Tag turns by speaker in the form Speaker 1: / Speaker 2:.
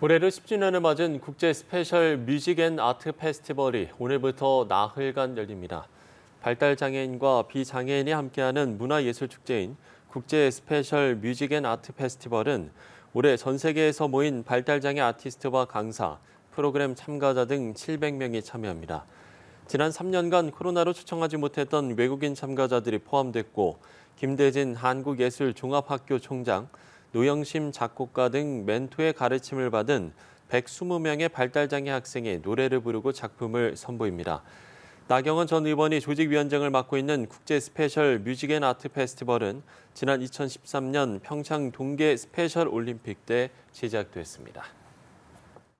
Speaker 1: 올해를 10주년을 맞은 국제 스페셜 뮤직 앤 아트 페스티벌이 오늘부터 나흘간 열립니다. 발달장애인과 비장애인이 함께하는 문화예술축제인 국제 스페셜 뮤직 앤 아트 페스티벌은 올해 전 세계에서 모인 발달장애 아티스트와 강사, 프로그램 참가자 등 700명이 참여합니다. 지난 3년간 코로나로 초청하지 못했던 외국인 참가자들이 포함됐고 김대진 한국예술종합학교 총장, 노영심 작곡가 등 멘토의 가르침을 받은 120명의 발달장애 학생이 노래를 부르고 작품을 선보입니다. 나경원 전 의원이 조직위원장을 맡고 있는 국제 스페셜 뮤직 앤 아트 페스티벌은 지난 2013년 평창 동계 스페셜 올림픽 때 시작됐습니다.